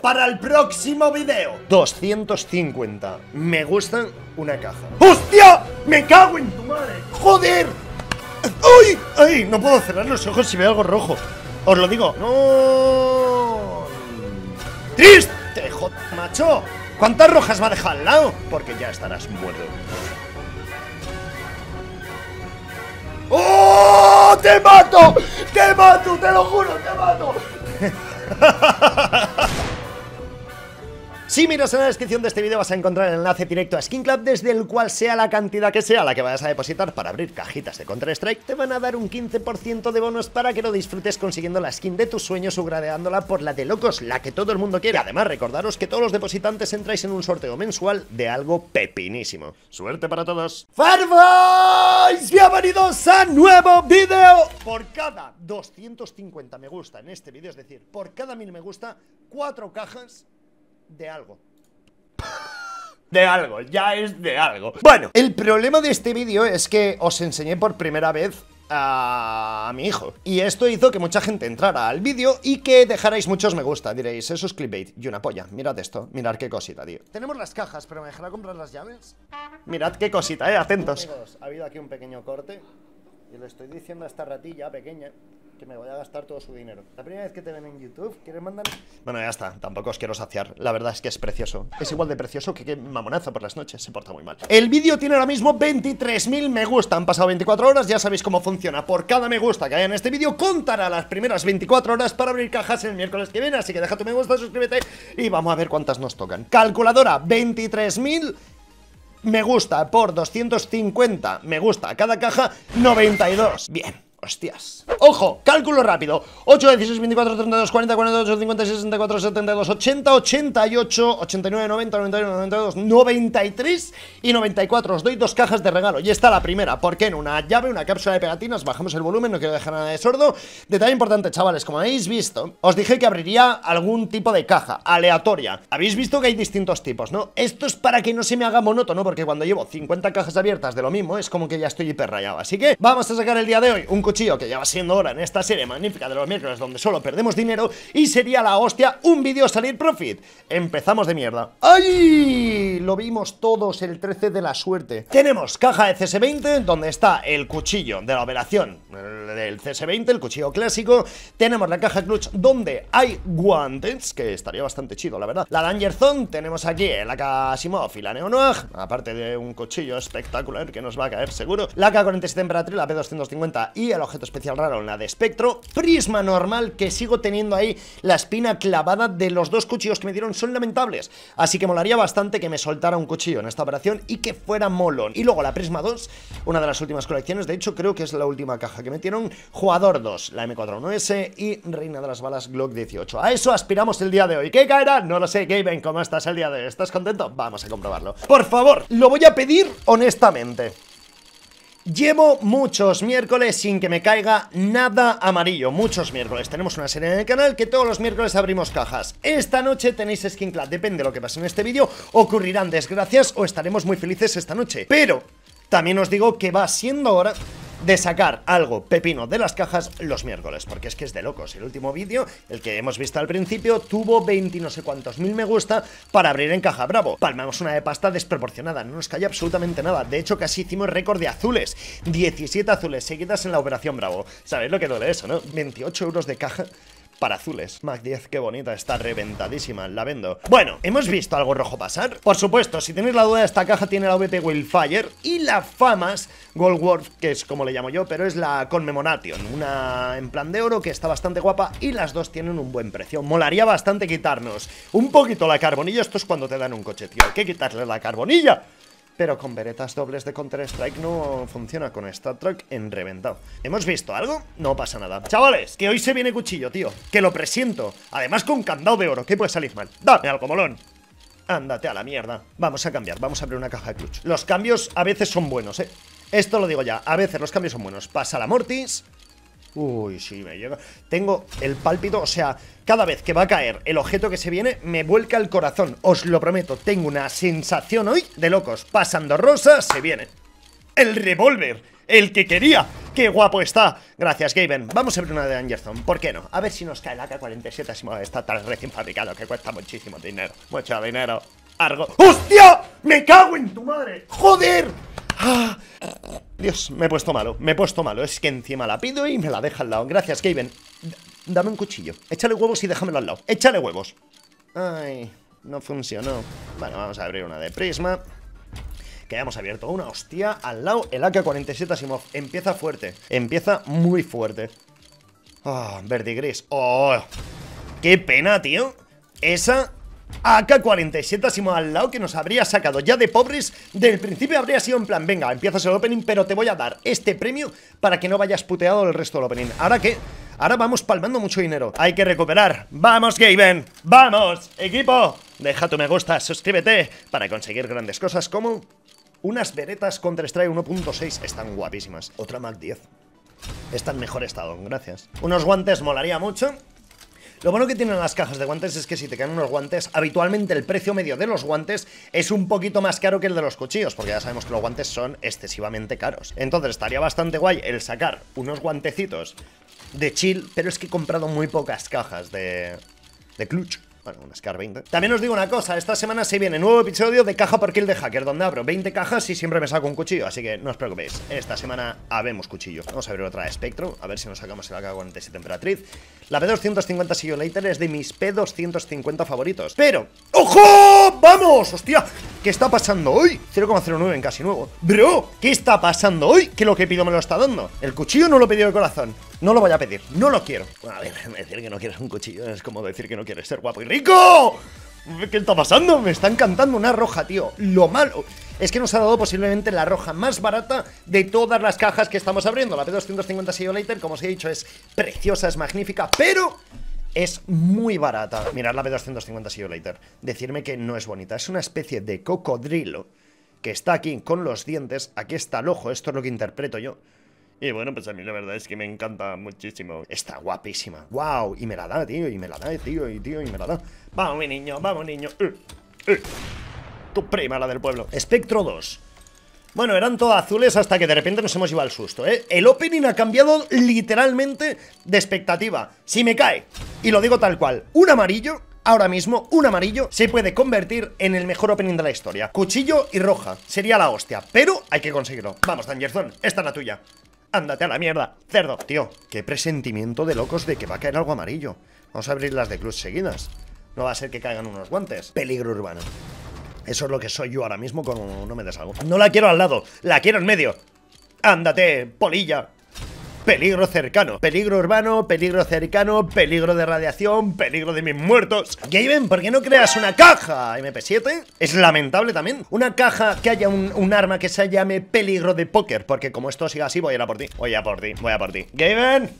para el próximo video. 250. Me gustan una caja. ¡Hostia! ¡Me cago en tu madre! ¡Joder! ¡Ay! ¡Ay! No puedo cerrar los ojos si veo algo rojo. Os lo digo. ¡No! ¡Triste, joder, macho! ¿Cuántas rojas va a dejar al lado? Porque ya estarás muerto. ¡Oh! ¡Te mato! ¡Te mato! ¡Te lo juro! ¡Te mato! Si miras en la descripción de este vídeo vas a encontrar el enlace directo a Skin Club desde el cual sea la cantidad que sea la que vayas a depositar para abrir cajitas de Counter-Strike, te van a dar un 15% de bonos para que lo disfrutes consiguiendo la skin de tus sueños o gradeándola por la de locos, la que todo el mundo quiere. Además, recordaros que todos los depositantes entráis en un sorteo mensual de algo pepinísimo. ¡Suerte para todos! ¡Farboys! ¡Bienvenidos a nuevo vídeo! Por cada 250 me gusta en este vídeo, es decir, por cada 1000 me gusta, cuatro cajas de algo de algo, ya es de algo Bueno, el problema de este vídeo es que os enseñé por primera vez a mi hijo. Y esto hizo que mucha gente entrara al vídeo y que dejarais muchos me gusta. Diréis, eso es clickbait y una polla. Mirad esto, mirad qué cosita, tío. Tenemos las cajas, pero ¿me dejará comprar las llaves? Mirad qué cosita, eh, atentos. Amigos, ha habido aquí un pequeño corte y lo estoy diciendo a esta ratilla pequeña que me voy a gastar todo su dinero. La primera vez que te ven en YouTube, ¿quieres mandar? Bueno, ya está, tampoco os quiero saciar. La verdad es que es precioso. Es igual de precioso que, que mamonazo por las noches, se porta muy mal. El vídeo tiene ahora mismo 23.000 me gusta. Han pasado 24 horas, ya sabéis cómo funciona. Por cada me gusta que haya en este vídeo, contará las primeras 24 horas para abrir cajas el miércoles que viene. Así que deja tu me gusta, suscríbete y vamos a ver cuántas nos tocan. Calculadora, 23.000 me gusta por 250 me gusta cada caja 92. Bien. Hostias. Ojo, cálculo rápido. 8, 16, 24, 32, 40, 48, 56, 64, 72, 80, 88, 89, 90, 91, 92, 93 y 94. Os doy dos cajas de regalo. Y está la primera. ¿Por qué? En una llave, una cápsula de pegatinas. Bajamos el volumen, no quiero dejar nada de sordo. Detalle importante, chavales. Como habéis visto, os dije que abriría algún tipo de caja aleatoria. Habéis visto que hay distintos tipos, ¿no? Esto es para que no se me haga monótono, porque cuando llevo 50 cajas abiertas de lo mismo, es como que ya estoy hiperrayado Así que vamos a sacar el día de hoy un cuchillo que ya va siendo hora en esta serie magnífica de los miércoles donde solo perdemos dinero y sería la hostia un vídeo salir profit. Empezamos de mierda. ¡Ay! Lo vimos todos el 13 de la suerte. Tenemos caja de CS20 donde está el cuchillo de la operación del CS20, el cuchillo clásico. Tenemos la caja clutch donde hay guantes, que estaría bastante chido la verdad. La Danger Zone, tenemos aquí eh, la casimov y la Neonoag, aparte de un cuchillo espectacular que nos va a caer seguro. La K47 emperatriz la P250 y el el objeto especial raro la de espectro, prisma normal, que sigo teniendo ahí la espina clavada de los dos cuchillos que me dieron, son lamentables. Así que molaría bastante que me soltara un cuchillo en esta operación y que fuera molón. Y luego la prisma 2, una de las últimas colecciones, de hecho creo que es la última caja que me metieron, jugador 2, la M41S y reina de las balas Glock 18. A eso aspiramos el día de hoy. ¿Qué caerá? No lo sé, Gaben, ¿cómo estás el día de hoy? ¿Estás contento? Vamos a comprobarlo. Por favor, lo voy a pedir honestamente. Llevo muchos miércoles sin que me caiga nada amarillo, muchos miércoles. Tenemos una serie en el canal que todos los miércoles abrimos cajas. Esta noche tenéis Skin depende de lo que pase en este vídeo, ocurrirán desgracias o estaremos muy felices esta noche. Pero también os digo que va siendo hora de sacar algo pepino de las cajas los miércoles, porque es que es de locos. El último vídeo, el que hemos visto al principio, tuvo 20 no sé cuántos mil me gusta para abrir en caja bravo. Palmamos una de pasta desproporcionada, no nos cae absolutamente nada. De hecho, casi hicimos récord de azules. 17 azules seguidas en la operación bravo. ¿Sabéis lo que duele eso, no? 28 euros de caja para azules. Mac 10, qué bonita, está reventadísima, la vendo. Bueno, ¿hemos visto algo rojo pasar? Por supuesto, si tenéis la duda, esta caja tiene la VT Wildfire y la Famas Goldworth, que es como le llamo yo, pero es la Conmemoration, una en plan de oro que está bastante guapa y las dos tienen un buen precio. Molaría bastante quitarnos un poquito la carbonilla, esto es cuando te dan un coche, tío, hay que quitarle la carbonilla pero con veretas dobles de Counter-Strike no funciona con Star Trek en reventado. ¿Hemos visto algo? No pasa nada. Chavales, que hoy se viene cuchillo, tío. Que lo presiento. Además con candado de oro. ¿Qué puede salir mal? Dame algo, molón. Ándate a la mierda. Vamos a cambiar, vamos a abrir una caja de clutch. Los cambios a veces son buenos, ¿eh? Esto lo digo ya, a veces los cambios son buenos. Pasa la Mortis, Uy, sí, me llega. Tengo el pálpito, o sea, cada vez que va a caer el objeto que se viene, me vuelca el corazón. Os lo prometo, tengo una sensación hoy de locos. Pasando rosa, se viene. El revólver, el que quería. ¡Qué guapo está! Gracias, Gaben. Vamos a ver una de Anderson. ¿Por qué no? A ver si nos cae la AK-47 si está tan recién fabricado, que cuesta muchísimo dinero. Mucho dinero. Argo. ¡Hostia! ¡Me cago en tu madre! ¡Joder! ¡Ah! Dios, me he puesto malo, me he puesto malo. Es que encima la pido y me la deja al lado. Gracias, Kevin. Dame un cuchillo. Échale huevos y déjamelo al lado. Échale huevos. Ay, no funcionó. Vale, vamos a abrir una de prisma. Que hayamos abierto una hostia al lado. El AK-47 Asimov. Empieza fuerte. Empieza muy fuerte. Ah, verde gris. ¡Oh! ¡Qué pena, tío! Esa AK-47 al lado que nos habría sacado ya de pobres Del principio habría sido en plan, venga, empiezas el opening Pero te voy a dar este premio para que no vayas puteado el resto del opening ¿Ahora qué? Ahora vamos palmando mucho dinero Hay que recuperar ¡Vamos, Gaben! ¡Vamos, equipo! Deja tu me gusta, suscríbete Para conseguir grandes cosas como Unas veretas contra Strike 1.6 Están guapísimas Otra más 10 Está en mejor estado, gracias Unos guantes molaría mucho lo bueno que tienen las cajas de guantes es que si te caen unos guantes, habitualmente el precio medio de los guantes es un poquito más caro que el de los cuchillos, porque ya sabemos que los guantes son excesivamente caros. Entonces estaría bastante guay el sacar unos guantecitos de chill, pero es que he comprado muy pocas cajas de, de clutch. Bueno, un SCAR 20. También os digo una cosa, esta semana se viene nuevo episodio de Caja por Kill de Hacker, donde abro 20 cajas y siempre me saco un cuchillo, así que no os preocupéis. Esta semana habemos cuchillo. Vamos a abrir otra espectro. a ver si nos sacamos el AK-47 Temperatriz. La P250 later es de mis P250 favoritos. Pero, ¡ojo! ¡Vamos! ¡Hostia! ¿Qué está pasando hoy? 0,09 en casi nuevo. Bro, ¿qué está pasando hoy? Que lo que pido me lo está dando. El cuchillo no lo he pedido de corazón. No lo voy a pedir. No lo quiero. a ver, decir que no quieres un cuchillo es como decir que no quieres ser guapo y rico. ¿Qué está pasando? Me está encantando una roja, tío. Lo malo es que nos ha dado posiblemente la roja más barata de todas las cajas que estamos abriendo. La P250 Later, como os he dicho, es preciosa, es magnífica, pero es muy barata. Mirad la B250 Simulator. Decirme que no es bonita. Es una especie de cocodrilo que está aquí con los dientes. Aquí está el ojo. Esto es lo que interpreto yo. Y bueno, pues a mí la verdad es que me encanta muchísimo. Está guapísima. ¡Wow! Y me la da, tío. Y me la da, tío. Y tío, y me la da. Vamos, mi niño. Vamos, niño. Uh, uh. Tu prima, la del pueblo. Espectro 2. Bueno, eran todas azules hasta que de repente nos hemos llevado al susto, ¿eh? El opening ha cambiado literalmente de expectativa. Si me cae, y lo digo tal cual, un amarillo ahora mismo un amarillo se puede convertir en el mejor opening de la historia. Cuchillo y roja, sería la hostia, pero hay que conseguirlo. Vamos, Dangerzone, esta es la tuya. Ándate a la mierda, cerdo. Tío, qué presentimiento de locos de que va a caer algo amarillo. Vamos a abrir las de cruz seguidas. No va a ser que caigan unos guantes. Peligro urbano. Eso es lo que soy yo ahora mismo con... No me des algo. No la quiero al lado, la quiero en medio. Ándate, polilla. Peligro cercano, peligro urbano, peligro cercano, peligro de radiación, peligro de mis muertos Gaven ¿por qué no creas una caja MP7? Es lamentable también Una caja que haya un, arma que se llame peligro de póker Porque como esto siga así voy a ir a por ti Voy a por ti, voy a por ti Gaven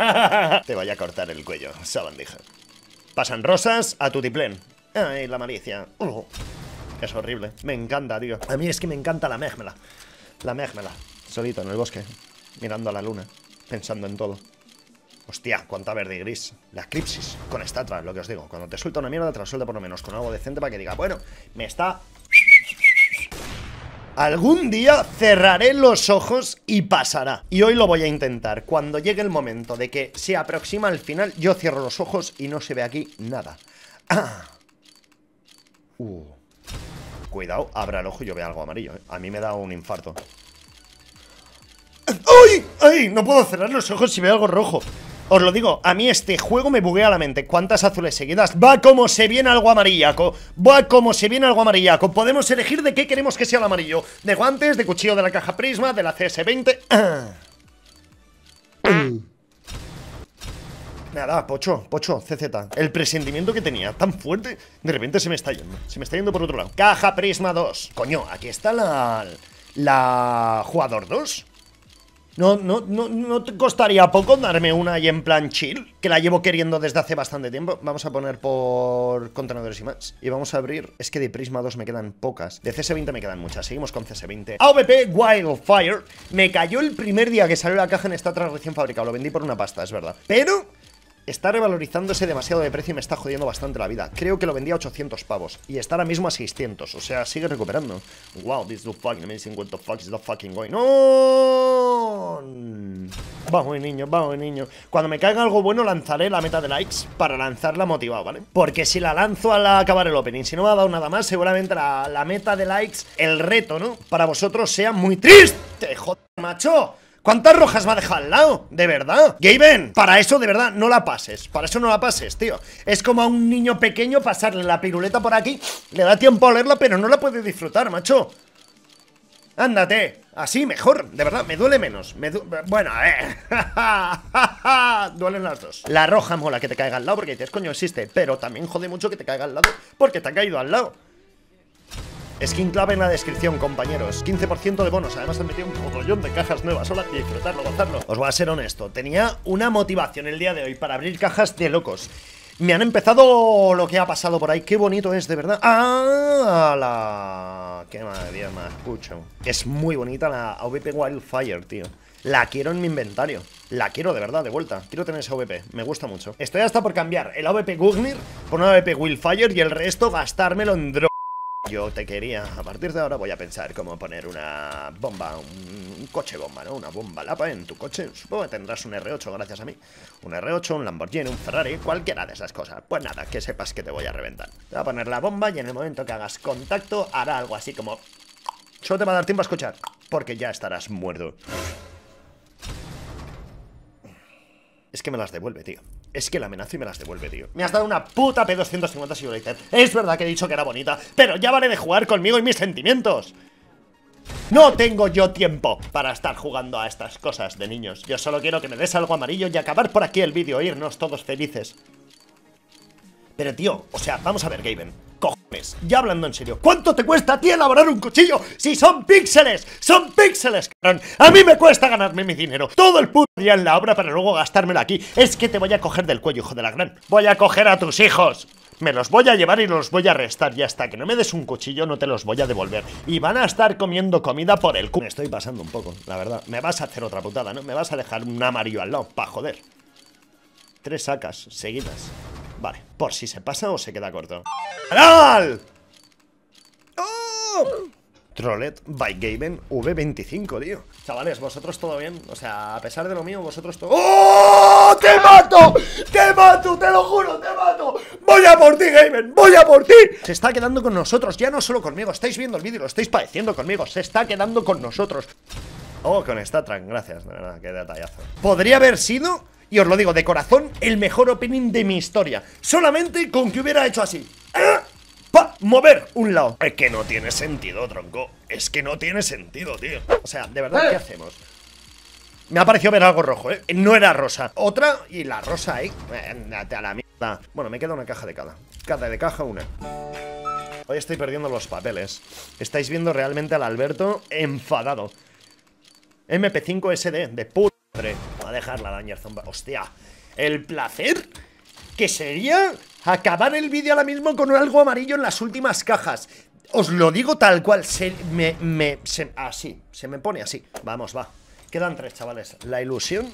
Te voy a cortar el cuello, esa Pasan rosas a tu tiplén Ay, la malicia es horrible. Me encanta, tío. A mí es que me encanta la mérmela. La mérmela. Solito en el bosque. Mirando a la luna. Pensando en todo. Hostia, cuánta verde y gris. La eclipsis. Con atrás, lo que os digo. Cuando te suelta una mierda, te la suelta por lo menos con algo decente para que diga, bueno, me está Algún día cerraré los ojos y pasará. Y hoy lo voy a intentar. Cuando llegue el momento de que se aproxima al final, yo cierro los ojos y no se ve aquí nada. Ah. Uh. Cuidado, abra el ojo y yo veo algo amarillo, ¿eh? A mí me da un infarto. ¡Ay! ¡Ay! No puedo cerrar los ojos si veo algo rojo. Os lo digo, a mí este juego me buguea la mente. ¿Cuántas azules seguidas? Va como se viene algo amarillaco. Va como se viene algo amarillaco. Podemos elegir de qué queremos que sea el amarillo. De guantes, de cuchillo de la caja prisma, de la CS20. Ah. Mm. Nada, Pocho, Pocho, CZ. El presentimiento que tenía, tan fuerte, de repente se me está yendo. Se me está yendo por otro lado. Caja Prisma 2. Coño, aquí está la... La... Jugador 2. No, no, no, no te costaría poco darme una y en plan chill, que la llevo queriendo desde hace bastante tiempo. Vamos a poner por contenedores y más. Y vamos a abrir, es que de Prisma 2 me quedan pocas. De CS20 me quedan muchas, seguimos con CS20. AVP Wildfire. Me cayó el primer día que salió la caja en esta atrás recién lo vendí por una pasta, es verdad. Pero Está revalorizándose demasiado de precio y me está jodiendo bastante la vida. Creo que lo vendía a 800 pavos y está ahora mismo a 600. O sea, sigue recuperando. Wow, this is the fucking amazing. What the fuck is the fucking going on? Vamos, niño, vamos, niño. Cuando me caiga algo bueno, lanzaré la meta de likes para lanzarla motivado, ¿vale? Porque si la lanzo al acabar el opening, si no me ha dado nada más, seguramente la, la meta de likes, el reto, ¿no? Para vosotros sea muy triste, joder, macho. ¿Cuántas rojas va a dejar al lado? De verdad Gaben, para eso de verdad no la pases Para eso no la pases, tío Es como a un niño pequeño pasarle la piruleta por aquí Le da tiempo a leerla, pero no la puede disfrutar, macho Ándate, así mejor, de verdad, me duele menos me du Bueno, eh Duelen las dos La roja mola que te caiga al lado porque dices, coño, existe Pero también jode mucho que te caiga al lado porque te ha caído al lado Skin clave en la descripción, compañeros. 15% de bonos. Además han metido un mogollón de cajas nuevas. Hola, y disfrutarlo, gozarlo. Os voy a ser honesto. Tenía una motivación el día de hoy para abrir cajas de locos. Me han empezado lo que ha pasado por ahí. Qué bonito es, de verdad. ¡Ah! La... ¡Qué madre me escucho! Es muy bonita la AVP Wildfire, tío. La quiero en mi inventario. La quiero de verdad, de vuelta. Quiero tener esa AVP. Me gusta mucho. Estoy hasta por cambiar el AVP Gugnir por una AVP Wildfire y el resto gastármelo en drogas yo te quería... A partir de ahora voy a pensar cómo poner una bomba, un, coche bomba, ¿no? Una bomba lapa en tu coche. Supongo que tendrás un R8 gracias a mí. Un R8, un Lamborghini, un Ferrari, cualquiera de esas cosas. Pues nada, que sepas que te voy a reventar. Te voy a poner la bomba y en el momento que hagas contacto hará algo así como... Solo te va a dar tiempo a escuchar, porque ya estarás muerto. Es que me las devuelve, tío. Es que la amenaza y me las devuelve, tío. Me has dado una puta P250 Simulator. Es verdad que he dicho que era bonita, pero ya vale de jugar conmigo y mis sentimientos. No tengo yo tiempo para estar jugando a estas cosas de niños. Yo solo quiero que me des algo amarillo y acabar por aquí el vídeo, e irnos todos felices. Pero tío, o sea, vamos a ver, Gaben. Ya hablando en serio, ¿cuánto te cuesta a ti elaborar un cuchillo si son píxeles? ¡Son píxeles, cabrón! A mí me cuesta ganarme mi dinero. Todo el puto día en la obra para luego gastármelo aquí. Es que te voy a coger del cuello, hijo de la gran. Voy a coger a tus hijos. Me los voy a llevar y los voy a arrestar. Y hasta que no me des un cuchillo, no te los voy a devolver. Y van a estar comiendo comida por el culo! Me estoy pasando un poco, la verdad. Me vas a hacer otra putada, ¿no? Me vas a dejar un amarillo al lado, ¡Para joder. Tres sacas seguidas. Vale, por si se pasa o se queda corto. ¡Canal! ¡Oh! Trollet by Gamen V25, tío. Chavales, vosotros todo bien. O sea, a pesar de lo mío, vosotros todo. ¡Oh! ¡Te mato! ¡Te mato! ¡Te lo juro! ¡Te mato! ¡Voy a por ti, Gaben! ¡Voy a por ti! Se está quedando con nosotros, ya no solo conmigo. Estáis viendo el vídeo, lo estáis padeciendo conmigo. Se está quedando con nosotros. Oh, con Statran, gracias, de verdad, qué detallazo. Podría haber sido y os lo digo de corazón, el mejor opening de mi historia. Solamente con que hubiera hecho así. ¡Ah! ¡Pa! Mover un lado. Es que no tiene sentido, tronco. Es que no tiene sentido, tío. O sea, de verdad, ¿qué hacemos? Me ha parecido ver algo rojo, ¿eh? No era rosa. Otra y la rosa, ahí, Date a la mierda. Bueno, me queda una caja de cada. Cada de caja, una. Hoy estoy perdiendo los papeles. Estáis viendo realmente al Alberto enfadado. MP5 SD, de puta dejar la zomba. zomba. Hostia, el placer que sería acabar el vídeo ahora mismo con algo amarillo en las últimas cajas. Os lo digo tal cual, se me... me se, así, se me pone así. Vamos, va. Quedan tres, chavales. La ilusión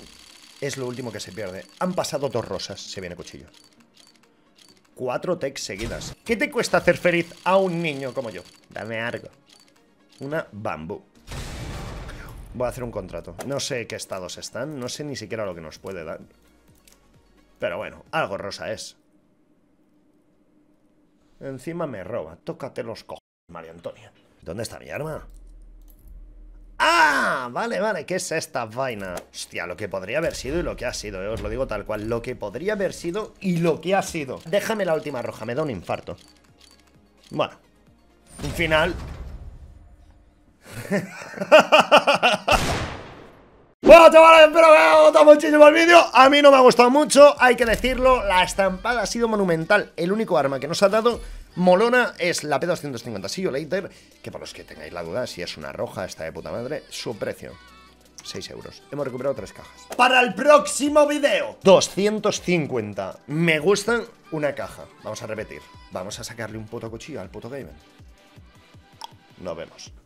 es lo último que se pierde. Han pasado dos rosas, se viene cuchillo. Cuatro techs seguidas. ¿Qué te cuesta hacer feliz a un niño como yo? Dame algo. Una bambú. Voy a hacer un contrato. No sé qué estados están, no sé ni siquiera lo que nos puede dar. Pero bueno, algo rosa es. Encima me roba. Tócate los cojones, María Antonia. ¿Dónde está mi arma? ¡Ah! Vale, vale, ¿qué es esta vaina? Hostia, lo que podría haber sido y lo que ha sido, eh, os lo digo tal cual. Lo que podría haber sido y lo que ha sido. Déjame la última roja, me da un infarto. Bueno, un final bueno chavales, espero que haya gustado muchísimo el vídeo A mí no me ha gustado mucho, hay que decirlo La estampada ha sido monumental El único arma que nos ha dado Molona es la P250 Si later Que por los que tengáis la duda, si es una roja Esta de puta madre, su precio 6 euros. Hemos recuperado 3 cajas. Para el próximo vídeo 250. Me gustan una caja. Vamos a repetir. Vamos a sacarle un puto cochillo al puto gamer. Nos vemos.